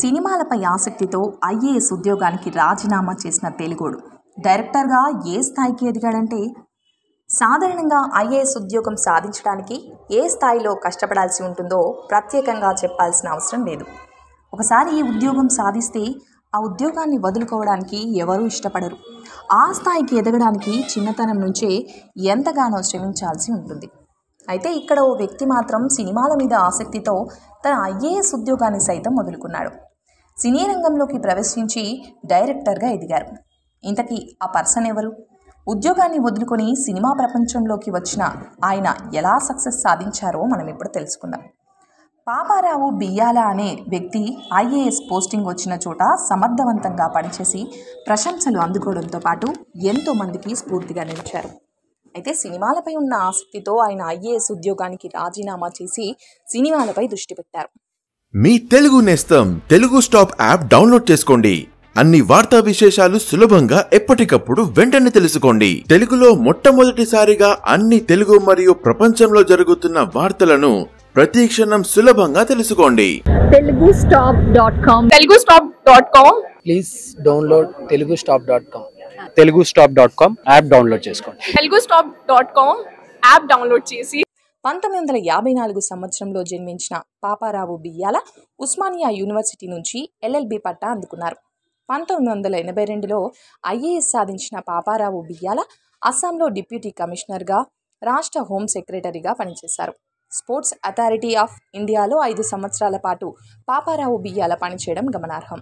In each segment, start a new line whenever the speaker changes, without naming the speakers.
సినిమాలపై ఆసక్తితో ఐఏఎస్ ఉద్యోగానికి రాజీనామా చేసిన తెలుగోడు డైరెక్టర్గా ఏ స్థాయికి ఎదిగాడంటే సాధారణంగా ఐఏఎస్ ఉద్యోగం సాధించడానికి ఏ స్థాయిలో కష్టపడాల్సి ఉంటుందో ప్రత్యేకంగా చెప్పాల్సిన అవసరం లేదు ఒకసారి ఈ ఉద్యోగం సాధిస్తే ఆ ఉద్యోగాన్ని వదులుకోవడానికి ఎవరూ ఇష్టపడరు ఆ స్థాయికి ఎదగడానికి చిన్నతనం నుంచే ఎంతగానో శ్రమించాల్సి ఉంటుంది అయితే ఇక్కడ ఓ వ్యక్తి మాత్రం సినిమాల మీద ఆసక్తితో తన ఐఏఎస్ ఉద్యోగాన్ని సైతం మొదలుకున్నాడు సినీ రంగంలోకి ప్రవేశించి డైరెక్టర్గా ఎదిగారు ఇంతకీ ఆ పర్సన్ ఎవరు ఉద్యోగాన్ని వదులుకొని సినిమా ప్రపంచంలోకి వచ్చిన ఆయన ఎలా సక్సెస్ సాధించారో మనం ఇప్పుడు తెలుసుకుందాం పాపారావు బియ్యాల అనే వ్యక్తి ఐఏఎస్ పోస్టింగ్ వచ్చిన చోట సమర్థవంతంగా పనిచేసి ప్రశంసలు అందుకోవడంతో పాటు ఎంతోమందికి స్ఫూర్తిగా నిలిచారు అయితే సినిమాలపై ఉన్న ఆసక్తితో ఆయన ఐఏఎస్ ఉద్యోగానికి రాజీనామా చేసి సినిమాలపై దృష్టి పెట్టారు
మీ తెలుగు నేస్తం తెలుగు స్టాప్ యాప్ డౌన్లోడ్ చేసుకోండి అన్ని వార్తా విశేషాలు సులభంగా ఎప్పటికప్పుడు వెంటనే తెలుసుకోండి తెలుగులో మొట్టమొదటిసారిగా అన్ని తెలుగు మరియు ప్రపంచంలో జరుగుతున్న వార్తలను ప్రతిక్షణం సులభంగా తెలుసుకోండి
Telugu stop dot com Telugu stop dot com please download Telugu stop dot com Telugu
stop dot com app download చేసుకోండి
Telugu stop dot com app download చేసి పంతొమ్మిది వందల యాభై నాలుగు సంవత్సరంలో జన్మించిన పాపారావు బియ్యాల ఉస్మానియా యూనివర్సిటీ నుంచి ఎల్ఎల్బి పట్టా అందుకున్నారు పంతొమ్మిది వందల ఎనభై రెండులో ఐఏఎస్ సాధించిన పాపారావు బియ్యాల అస్సాంలో డిప్యూటీ కమిషనర్గా రాష్ట్ర హోం సెక్రటరీగా పనిచేశారు స్పోర్ట్స్ అథారిటీ ఆఫ్ ఇండియాలో ఐదు సంవత్సరాల పాటు పాపారావు బియ్యాల పనిచేయడం గమనార్హం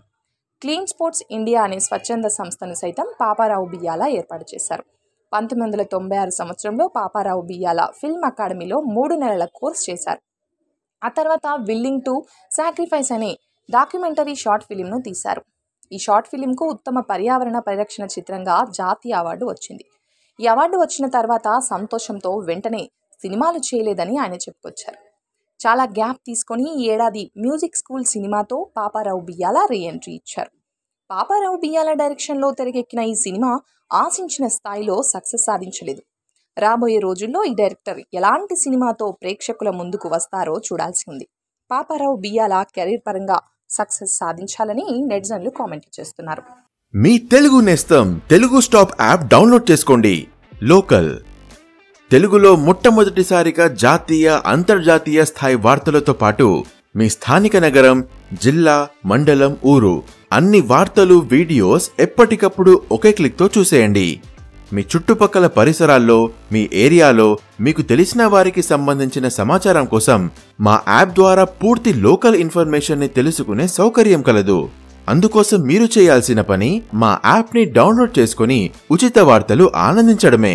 క్లీన్ స్పోర్ట్స్ ఇండియా అనే స్వచ్ఛంద సంస్థను సైతం పాపారావు బియ్యాల ఏర్పాటు చేశారు పంతొమ్మిది వందల తొంభై ఆరు సంవత్సరంలో పాపారావు బియ్యాల ఫిల్మ్ అకాడమీలో మూడు నెలల కోర్స్ చేశారు ఆ తర్వాత విల్లింగ్ టు సాక్రిఫైస్ అనే డాక్యుమెంటరీ షార్ట్ ఫిలింను తీశారు ఈ షార్ట్ ఫిలింకు ఉత్తమ పర్యావరణ పరిరక్షణ చిత్రంగా జాతీయ అవార్డు వచ్చింది ఈ అవార్డు వచ్చిన తర్వాత సంతోషంతో వెంటనే సినిమాలు చేయలేదని ఆయన చెప్పుకొచ్చారు చాలా గ్యాప్ తీసుకొని ఈ ఏడాది మ్యూజిక్ స్కూల్ సినిమాతో పాపారావు బియ్యాల రీఎంట్రీ ఇచ్చారు పాపారావు బియ్యాల డైరెక్షన్లో తెరకెక్కిన ఈ సినిమా ఆశించిన స్థాయిలో సక్సెస్ సాధించలేదు రాబోయే రోజుల్లో ఈ డైరెక్టర్ ఎలాంటి సినిమాతో ప్రేక్షకుల ముందుకు వస్తారో చూడాల్సి ఉంది పాపారావు బియ్యాల కెరీర్ పరంగా సక్సెస్ సాధించాలని నెటిజన్లు కామెంట్ చేస్తున్నారు
మీ తెలుగు నేస్తం తెలుగు స్టాప్ యాప్ డౌన్లోడ్ చేసుకోండి లోకల్ తెలుగులో మొట్టమొదటిసారిగా జాతీయ అంతర్జాతీయ స్థాయి వార్తలతో పాటు మీ స్థానిక నగరం జిల్లా మండలం ఊరు అన్ని వార్తలు వీడియోస్ ఎప్పటికప్పుడు ఒకే క్లిక్తో చూసేయండి మీ చుట్టుపక్కల పరిసరాల్లో మీ ఏరియాలో మీకు తెలిసిన వారికి సంబంధించిన సమాచారం కోసం మా యాప్ ద్వారా పూర్తి లోకల్ ఇన్ఫర్మేషన్ని తెలుసుకునే సౌకర్యం కలదు అందుకోసం మీరు చేయాల్సిన పని మా యాప్ని డౌన్లోడ్ చేసుకుని ఉచిత వార్తలు ఆనందించడమే